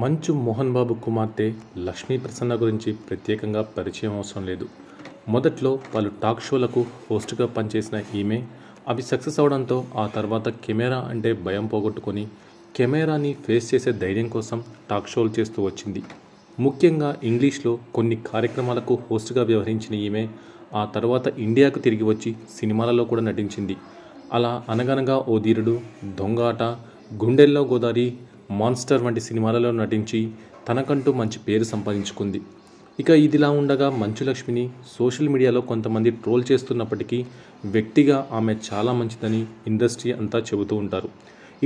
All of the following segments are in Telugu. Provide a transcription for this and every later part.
మంచు మోహన్ బాబు కుమార్తె లక్ష్మీ ప్రసన్న గురించి ప్రత్యేకంగా పరిచయం అవసరం లేదు మొదట్లో పలు టాక్ షోలకు హోస్ట్గా పనిచేసిన ఈమె అవి సక్సెస్ అవడంతో ఆ తర్వాత కెమెరా అంటే భయం పోగొట్టుకొని కెమెరాని ఫేస్ చేసే ధైర్యం కోసం టాక్ షోలు చేస్తూ వచ్చింది ముఖ్యంగా ఇంగ్లీష్లో కొన్ని కార్యక్రమాలకు హోస్ట్గా వ్యవహరించిన ఈమె ఆ తర్వాత ఇండియాకు తిరిగి వచ్చి సినిమాలలో కూడా నటించింది అలా అనగనగా ఓ ధీరుడు దొంగాట గుండెల్లో గోదారి మాన్స్టర్ వంటి సినిమాలలో నటించి తనకంటూ మంచి పేరు సంపాదించుకుంది ఇక ఇదిలా ఉండగా మంచులక్ష్మిని సోషల్ మీడియాలో కొంతమంది ట్రోల్ చేస్తున్నప్పటికీ వ్యక్తిగా ఆమె చాలా మంచిదని ఇండస్ట్రీ అంతా చెబుతూ ఉంటారు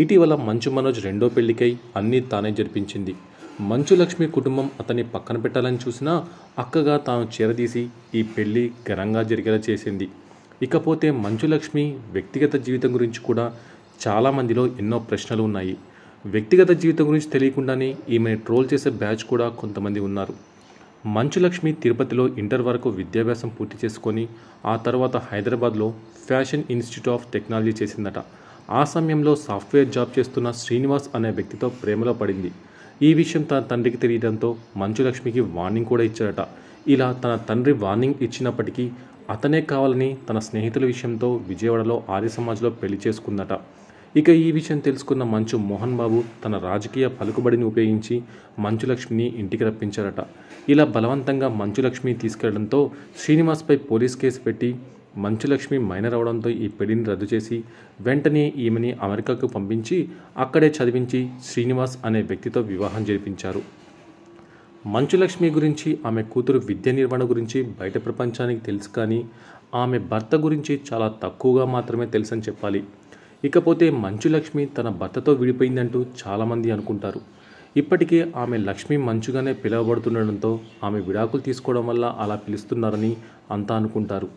ఇటీవల మంచు మనోజ్ రెండో పెళ్లికై అన్నీ తానే జరిపించింది మంచులక్ష్మి కుటుంబం అతన్ని పక్కన పెట్టాలని చూసినా అక్కగా తాను చేరదీసి ఈ పెళ్లి ఘనంగా జరిగేలా చేసింది ఇకపోతే మంచులక్ష్మి వ్యక్తిగత జీవితం గురించి కూడా చాలామందిలో ఎన్నో ప్రశ్నలు ఉన్నాయి వ్యక్తిగత జీవితం గురించి తెలియకుండానే ఈమెను ట్రోల్ చేసే బ్యాచ్ కూడా కొంతమంది ఉన్నారు మంచులక్ష్మి తిరుపతిలో ఇంటర్ వరకు విద్యాభ్యాసం పూర్తి చేసుకొని ఆ తర్వాత హైదరాబాద్లో ఫ్యాషన్ ఇన్స్టిట్యూట్ ఆఫ్ టెక్నాలజీ చేసిందట ఆ సమయంలో సాఫ్ట్వేర్ జాబ్ చేస్తున్న శ్రీనివాస్ అనే వ్యక్తితో ప్రేమలో పడింది ఈ విషయం తన తండ్రికి తెలియడంతో మంచులక్ష్మికి వార్నింగ్ కూడా ఇచ్చాడట ఇలా తన తండ్రి వార్నింగ్ ఇచ్చినప్పటికీ అతనే కావాలని తన స్నేహితుల విషయంతో విజయవాడలో ఆర్య సమాజ్లో పెళ్లి చేసుకుందట ఇక ఈ విషయం తెలుసుకున్న మంచు మోహన్ బాబు తన రాజకీయ పలుకుబడిని ఉపయోగించి మంచులక్ష్మిని ఇంటికి రప్పించారట ఇలా బలవంతంగా మంచులక్ష్మి తీసుకెళ్లడంతో శ్రీనివాస్పై పోలీస్ కేసు పెట్టి మంచులక్ష్మి మైనర్ అవడంతో ఈ పెళ్లిని రద్దు చేసి వెంటనే ఈమెని అమెరికాకు పంపించి అక్కడే చదివించి శ్రీనివాస్ అనే వ్యక్తితో వివాహం జరిపించారు మంచులక్ష్మి గురించి ఆమె కూతురు విద్య నిర్వహణ గురించి బయట ప్రపంచానికి తెలుసు కానీ ఆమె భర్త గురించి చాలా తక్కువగా మాత్రమే తెలుసని చెప్పాలి ఇకపోతే మంచు లక్ష్మి తన భర్తతో విడిపోయిందంటూ చాలామంది అనుకుంటారు ఇప్పటికే ఆమె లక్ష్మి మంచుగానే పిలవబడుతుండడంతో ఆమె విడాకులు తీసుకోవడం వల్ల అలా పిలుస్తున్నారని అంతా అనుకుంటారు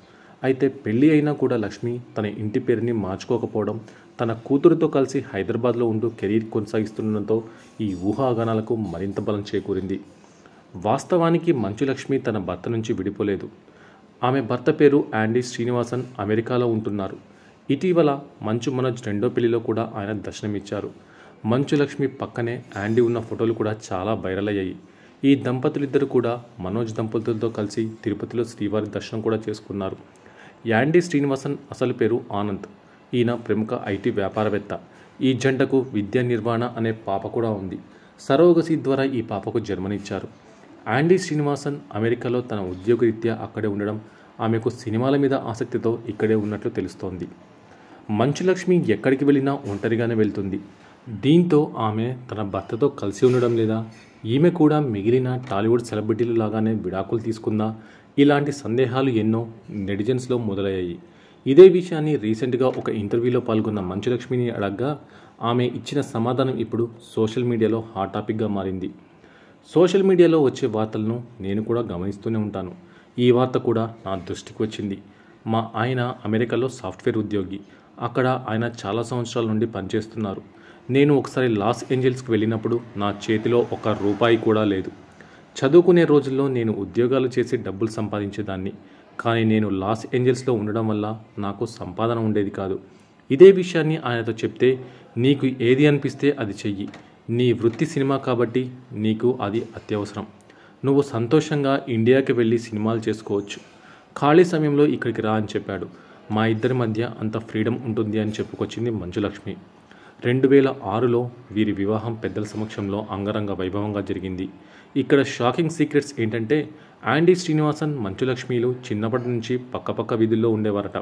అయితే పెళ్ళి అయినా కూడా లక్ష్మి తన ఇంటి పేరుని మార్చుకోకపోవడం తన కూతురుతో కలిసి హైదరాబాద్లో ఉంటూ కెరీర్ కొనసాగిస్తుండడంతో ఈ ఊహాగానాలకు మరింత బలం చేకూరింది వాస్తవానికి మంచు లక్ష్మి తన భర్త నుంచి విడిపోలేదు ఆమె భర్త పేరు యాండీ శ్రీనివాసన్ అమెరికాలో ఉంటున్నారు ఇటీవల మంచు మనోజ్ రెండో పెళ్లిలో కూడా ఆయన దర్శనమిచ్చారు మంచు లక్ష్మి పక్కనే యాండీ ఉన్న ఫోటోలు కూడా చాలా వైరల్ అయ్యాయి ఈ దంపతులిద్దరు కూడా మనోజ్ దంపతులతో కలిసి తిరుపతిలో శ్రీవారి దర్శనం కూడా చేసుకున్నారు యాండీ శ్రీనివాసన్ అసలు పేరు ఆనంద్ ఈయన ప్రముఖ ఐటీ వ్యాపారవేత్త ఈ జంటకు విద్యా నిర్వహణ అనే పాప కూడా ఉంది సరోగసి ద్వారా ఈ పాపకు జన్మనిచ్చారు యాండీ శ్రీనివాసన్ అమెరికాలో తన ఉద్యోగరీత్యా అక్కడే ఉండడం ఆమెకు సినిమాల మీద ఆసక్తితో ఇక్కడే ఉన్నట్లు తెలుస్తోంది మంచులక్ష్మి ఎక్కడికి వెళ్ళినా ఒంటరిగానే వెళ్తుంది దీంతో ఆమె తన భర్తతో కలిసి ఉండడం లేదా ఈమె కూడా మిగిలిన టాలీవుడ్ సెలబ్రిటీలు లాగానే విడాకులు తీసుకుందా ఇలాంటి సందేహాలు ఎన్నో నెటిజన్స్లో మొదలయ్యాయి ఇదే విషయాన్ని రీసెంట్గా ఒక ఇంటర్వ్యూలో పాల్గొన్న మంచులక్ష్మిని అడగ్గా ఆమె ఇచ్చిన సమాధానం ఇప్పుడు సోషల్ మీడియాలో హాట్ టాపిక్గా మారింది సోషల్ మీడియాలో వచ్చే వార్తలను నేను కూడా గమనిస్తూనే ఉంటాను ఈ వార్త కూడా నా దృష్టికి వచ్చింది మా ఆయన అమెరికాలో సాఫ్ట్వేర్ ఉద్యోగి అక్కడ ఆయన చాలా సంవత్సరాల నుండి పనిచేస్తున్నారు నేను ఒకసారి లాస్ ఏంజల్స్కి వెళ్ళినప్పుడు నా చేతిలో ఒక రూపాయి కూడా లేదు చదువుకునే రోజుల్లో నేను ఉద్యోగాలు చేసి డబ్బులు సంపాదించేదాన్ని కానీ నేను లాస్ ఏంజల్స్లో ఉండడం వల్ల నాకు సంపాదన ఉండేది కాదు ఇదే విషయాన్ని ఆయనతో చెప్తే నీకు ఏది అనిపిస్తే అది చెయ్యి నీ వృత్తి సినిమా కాబట్టి నీకు అది అత్యవసరం నువ్వు సంతోషంగా ఇండియాకి వెళ్ళి సినిమాలు చేసుకోవచ్చు ఖాళీ సమయంలో ఇక్కడికి రా అని చెప్పాడు మా ఇద్దరి మధ్య అంత ఫ్రీడమ్ ఉంటుంది అని చెప్పుకొచ్చింది మంజులక్ష్మి రెండు వేల ఆరులో వీరి వివాహం పెద్దల సమక్షంలో అంగరంగ వైభవంగా జరిగింది ఇక్కడ షాకింగ్ సీక్రెట్స్ ఏంటంటే యాండీ శ్రీనివాసన్ మంచులక్ష్మిలు చిన్నప్పటి నుంచి పక్కపక్క వీధుల్లో ఉండేవారట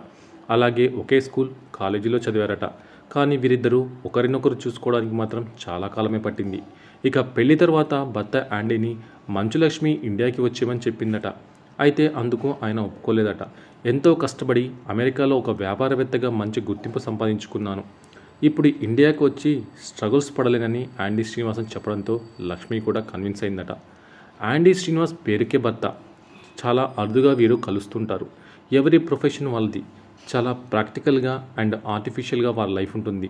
అలాగే ఒకే స్కూల్ కాలేజీలో చదివారట కానీ వీరిద్దరూ ఒకరినొకరు చూసుకోవడానికి మాత్రం చాలా కాలమే పట్టింది ఇక పెళ్లి తర్వాత భర్త యాండీని మంచులక్ష్మి ఇండియాకి వచ్చేమని చెప్పిందట అయితే అందుకు ఆయన ఒప్పుకోలేదట ఎంతో కష్టపడి అమెరికాలో ఒక వ్యాపారవేత్తగా మంచి గుర్తింపు సంపాదించుకున్నాను ఇప్పుడు ఇండియాకు వచ్చి స్ట్రగుల్స్ పడలేనని యాండీ శ్రీనివాసన్ చెప్పడంతో లక్ష్మి కూడా కన్విన్స్ అయిందట యాండీ శ్రీనివాస్ పేరుకే భర్త చాలా అరుదుగా వీరు కలుస్తుంటారు ఎవరి ప్రొఫెషన్ వాళ్ళది చాలా ప్రాక్టికల్గా అండ్ ఆర్టిఫిషియల్గా వారి లైఫ్ ఉంటుంది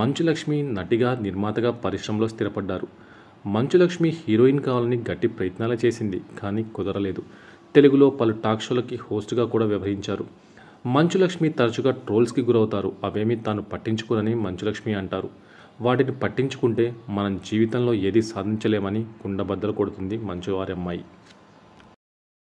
మంచు లక్ష్మి నటిగా నిర్మాతగా పరిశ్రమలో స్థిరపడ్డారు మంచు లక్ష్మి హీరోయిన్ కావాలని గట్టి ప్రయత్నాలు చేసింది కానీ కుదరలేదు తెలుగులో పలు టాక్ షోలకి హోస్ట్గా కూడా వ్యవహరించారు మంచులక్ష్మి తరచుగా ట్రోల్స్కి గురవుతారు అవేమీ తాను పట్టించుకోనని మంచులక్ష్మి అంటారు వాటిని పట్టించుకుంటే మనం జీవితంలో ఏది సాధించలేమని కుండబద్దలు కొడుతుంది మంచువారి అమ్మాయి